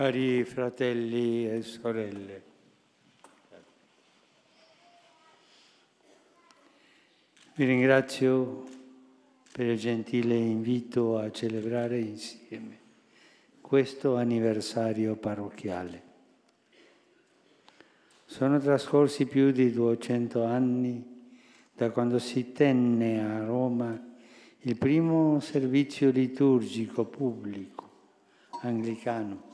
cari fratelli e sorelle. Vi ringrazio per il gentile invito a celebrare insieme questo anniversario parrocchiale. Sono trascorsi più di 200 anni da quando si tenne a Roma il primo servizio liturgico pubblico anglicano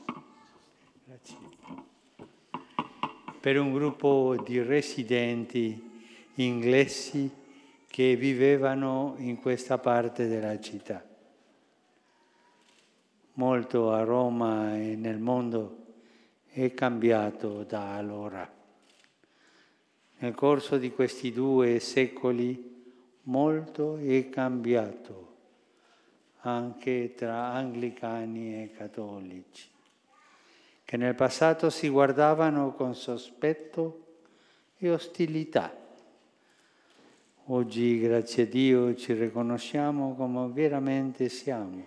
per un gruppo di residenti inglesi che vivevano in questa parte della città. Molto a Roma e nel mondo è cambiato da allora. Nel corso di questi due secoli molto è cambiato anche tra anglicani e cattolici che nel passato si guardavano con sospetto e ostilità. Oggi, grazie a Dio, ci riconosciamo come veramente siamo,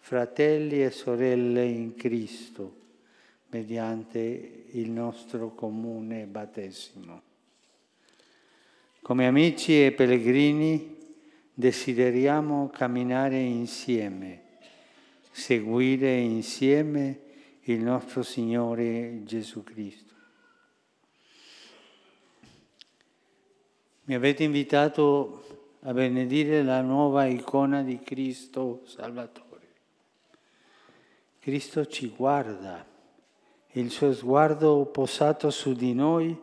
fratelli e sorelle in Cristo, mediante il nostro comune battesimo. Come amici e pellegrini desideriamo camminare insieme, seguire insieme il nostro Signore Gesù Cristo. Mi avete invitato a benedire la nuova icona di Cristo Salvatore. Cristo ci guarda il suo sguardo posato su di noi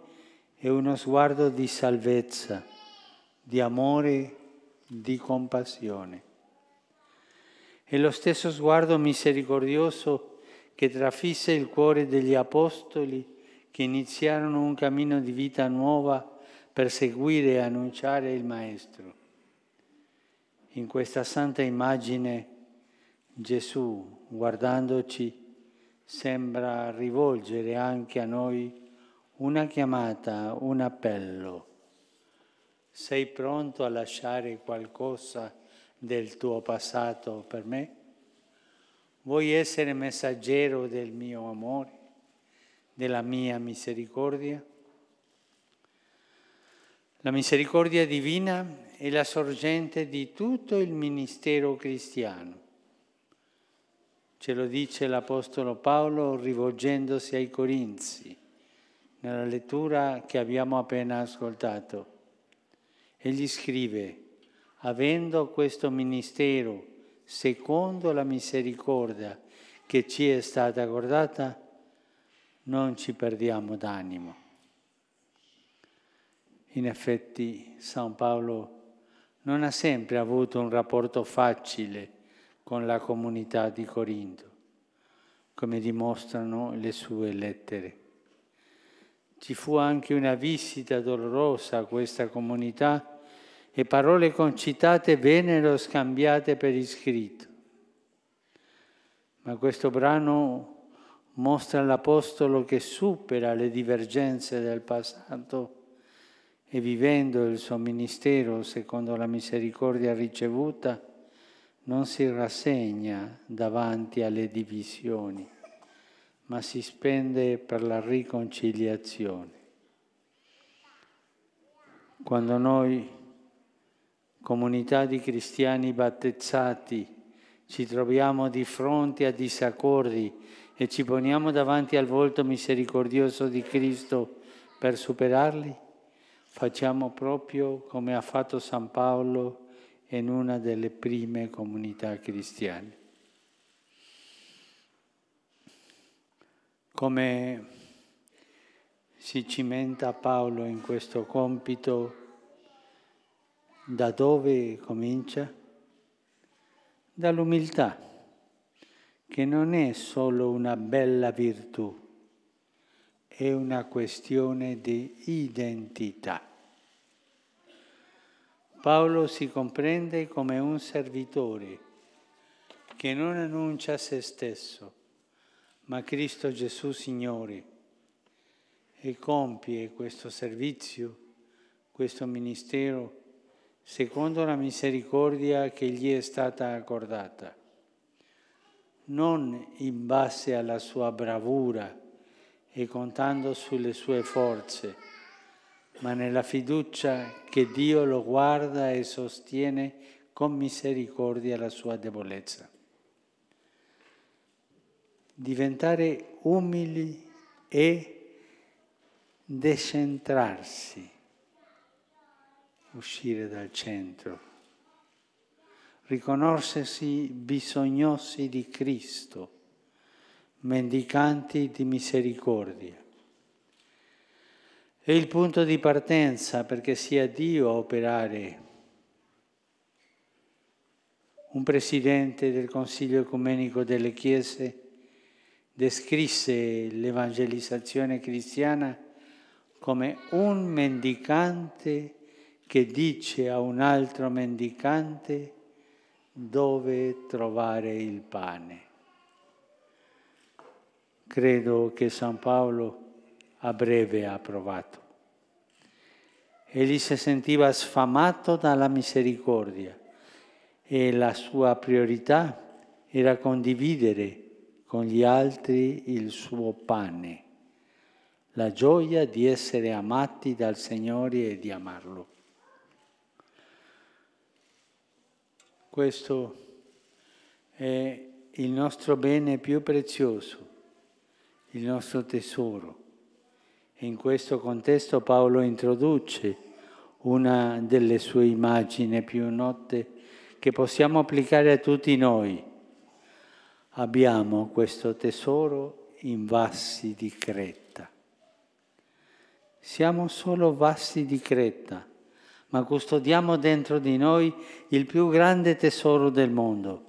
è uno sguardo di salvezza, di amore, di compassione. E lo stesso sguardo misericordioso che trafisse il cuore degli apostoli che iniziarono un cammino di vita nuova per seguire e annunciare il Maestro. In questa santa immagine Gesù, guardandoci, sembra rivolgere anche a noi una chiamata, un appello. Sei pronto a lasciare qualcosa del tuo passato per me? Vuoi essere messaggero del mio amore, della mia misericordia? La misericordia divina è la sorgente di tutto il ministero cristiano. Ce lo dice l'Apostolo Paolo rivolgendosi ai Corinzi nella lettura che abbiamo appena ascoltato. Egli scrive, avendo questo ministero secondo la misericordia che ci è stata accordata, non ci perdiamo d'animo. In effetti San Paolo non ha sempre avuto un rapporto facile con la comunità di Corinto, come dimostrano le sue lettere. Ci fu anche una visita dolorosa a questa comunità e parole concitate vennero scambiate per iscritto. Ma questo brano mostra l'Apostolo che supera le divergenze del passato e vivendo il suo ministero secondo la misericordia ricevuta, non si rassegna davanti alle divisioni, ma si spende per la riconciliazione. Quando noi comunità di cristiani battezzati, ci troviamo di fronte a disaccordi e ci poniamo davanti al volto misericordioso di Cristo per superarli? Facciamo proprio come ha fatto San Paolo in una delle prime comunità cristiane. Come si cimenta Paolo in questo compito? Da dove comincia? Dall'umiltà, che non è solo una bella virtù, è una questione di identità. Paolo si comprende come un servitore che non annuncia se stesso, ma Cristo Gesù Signore e compie questo servizio, questo ministero secondo la misericordia che gli è stata accordata, non in base alla sua bravura e contando sulle sue forze, ma nella fiducia che Dio lo guarda e sostiene con misericordia la sua debolezza. Diventare umili e decentrarsi uscire dal centro, riconoscersi bisognosi di Cristo, mendicanti di misericordia. È il punto di partenza perché sia Dio a operare. Un presidente del Consiglio Ecumenico delle Chiese descrisse l'evangelizzazione cristiana come un mendicante che dice a un altro mendicante dove trovare il pane. Credo che San Paolo a breve ha provato. Egli si sentiva sfamato dalla misericordia e la sua priorità era condividere con gli altri il suo pane, la gioia di essere amati dal Signore e di amarlo. Questo è il nostro bene più prezioso, il nostro tesoro. In questo contesto Paolo introduce una delle sue immagini più note che possiamo applicare a tutti noi. Abbiamo questo tesoro in vassi di creta. Siamo solo vassi di creta ma custodiamo dentro di noi il più grande tesoro del mondo.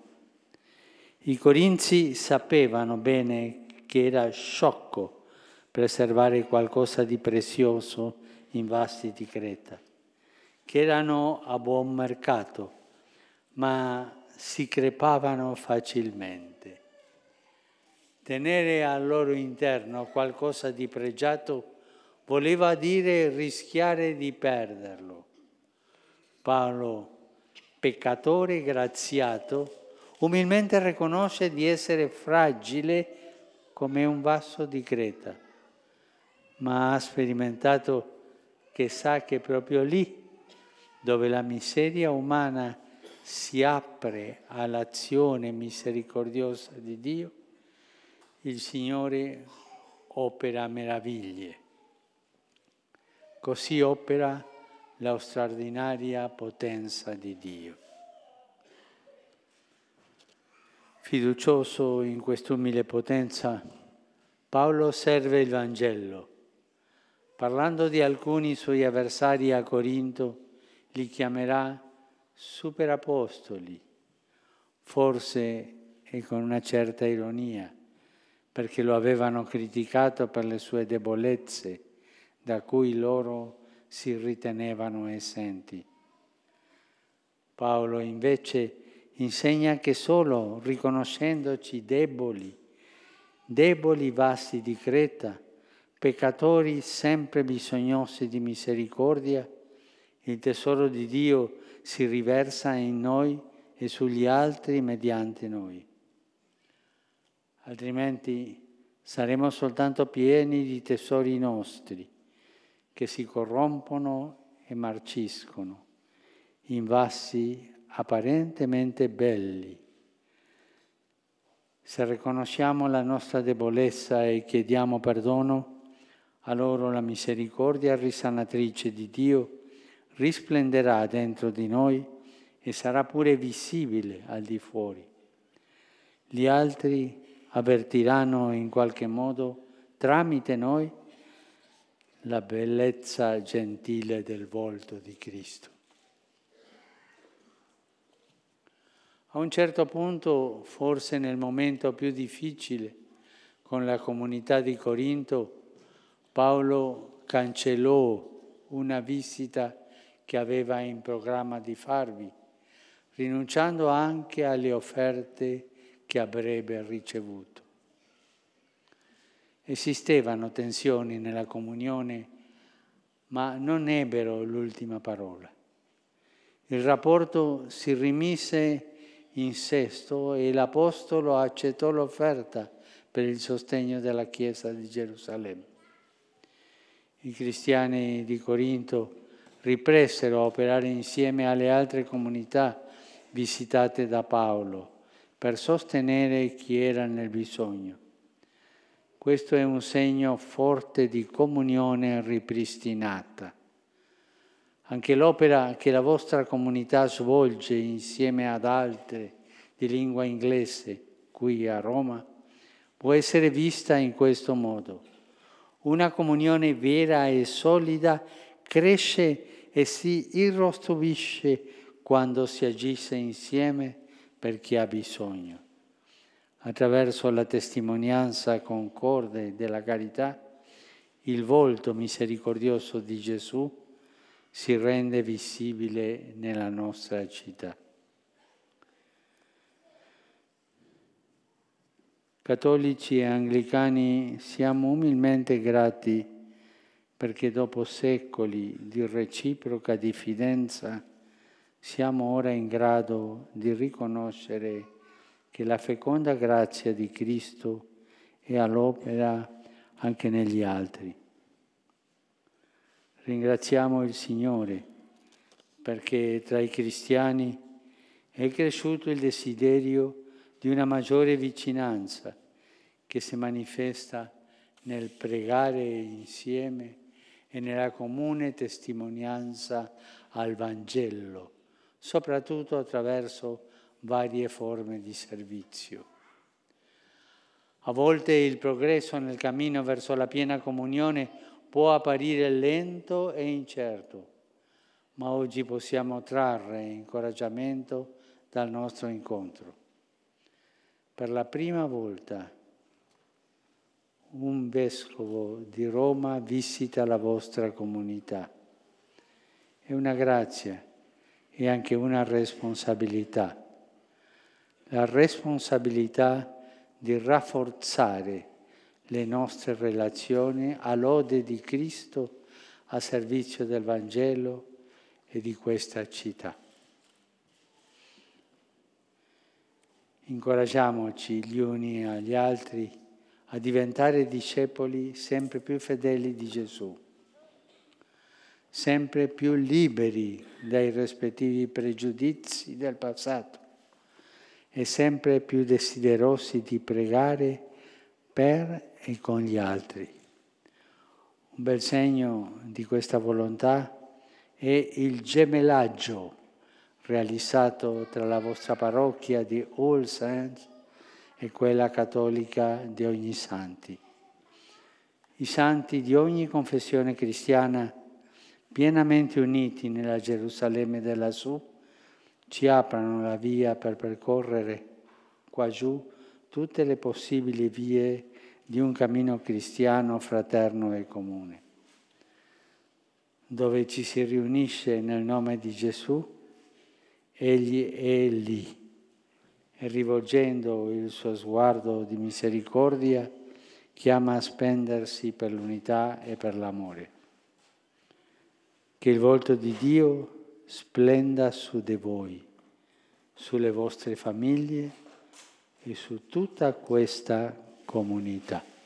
I Corinzi sapevano bene che era sciocco preservare qualcosa di prezioso in vasti di Creta, che erano a buon mercato, ma si crepavano facilmente. Tenere al loro interno qualcosa di pregiato voleva dire rischiare di perderlo. Paolo, peccatore graziato, umilmente riconosce di essere fragile come un vaso di creta, ma ha sperimentato che sa che proprio lì, dove la miseria umana si apre all'azione misericordiosa di Dio, il Signore opera meraviglie. Così opera la straordinaria potenza di Dio. Fiducioso in quest'umile potenza, Paolo serve il Vangelo. Parlando di alcuni suoi avversari a Corinto, li chiamerà superapostoli, forse e con una certa ironia, perché lo avevano criticato per le sue debolezze, da cui loro si ritenevano essenti. Paolo invece insegna che solo riconoscendoci deboli, deboli vasi di Creta, peccatori sempre bisognosi di misericordia, il tesoro di Dio si riversa in noi e sugli altri mediante noi. Altrimenti saremo soltanto pieni di tesori nostri che si corrompono e marciscono, in vasi apparentemente belli. Se riconosciamo la nostra debolezza e chiediamo perdono, allora la misericordia risanatrice di Dio risplenderà dentro di noi e sarà pure visibile al di fuori. Gli altri avvertiranno in qualche modo tramite noi la bellezza gentile del volto di Cristo. A un certo punto, forse nel momento più difficile, con la comunità di Corinto, Paolo cancellò una visita che aveva in programma di farvi, rinunciando anche alle offerte che avrebbe ricevuto. Esistevano tensioni nella comunione, ma non ebbero l'ultima parola. Il rapporto si rimise in sesto e l'Apostolo accettò l'offerta per il sostegno della Chiesa di Gerusalemme. I cristiani di Corinto ripresero a operare insieme alle altre comunità visitate da Paolo per sostenere chi era nel bisogno. Questo è un segno forte di comunione ripristinata. Anche l'opera che la vostra comunità svolge insieme ad altre di lingua inglese qui a Roma può essere vista in questo modo. Una comunione vera e solida cresce e si irrostobisce quando si agisce insieme per chi ha bisogno attraverso la testimonianza concorde della carità, il volto misericordioso di Gesù si rende visibile nella nostra città. Cattolici e anglicani siamo umilmente grati perché dopo secoli di reciproca diffidenza siamo ora in grado di riconoscere che la feconda grazia di Cristo è all'opera anche negli altri. Ringraziamo il Signore perché tra i cristiani è cresciuto il desiderio di una maggiore vicinanza che si manifesta nel pregare insieme e nella comune testimonianza al Vangelo, soprattutto attraverso varie forme di servizio. A volte il progresso nel cammino verso la piena comunione può apparire lento e incerto, ma oggi possiamo trarre incoraggiamento dal nostro incontro. Per la prima volta un vescovo di Roma visita la vostra comunità. È una grazia e anche una responsabilità la responsabilità di rafforzare le nostre relazioni all'ode di Cristo a servizio del Vangelo e di questa città. Incoraggiamoci gli uni agli altri a diventare discepoli sempre più fedeli di Gesù, sempre più liberi dai rispettivi pregiudizi del passato e sempre più desiderosi di pregare per e con gli altri. Un bel segno di questa volontà è il gemellaggio realizzato tra la vostra parrocchia di All Saints e quella cattolica di ogni santi. I santi di ogni confessione cristiana, pienamente uniti nella Gerusalemme della Su, ci aprano la via per percorrere qua giù tutte le possibili vie di un cammino cristiano fraterno e comune, dove ci si riunisce nel nome di Gesù, Egli è lì, e rivolgendo il suo sguardo di misericordia, chiama a spendersi per l'unità e per l'amore. Che il volto di Dio splenda su di voi, sulle vostre famiglie e su tutta questa comunità.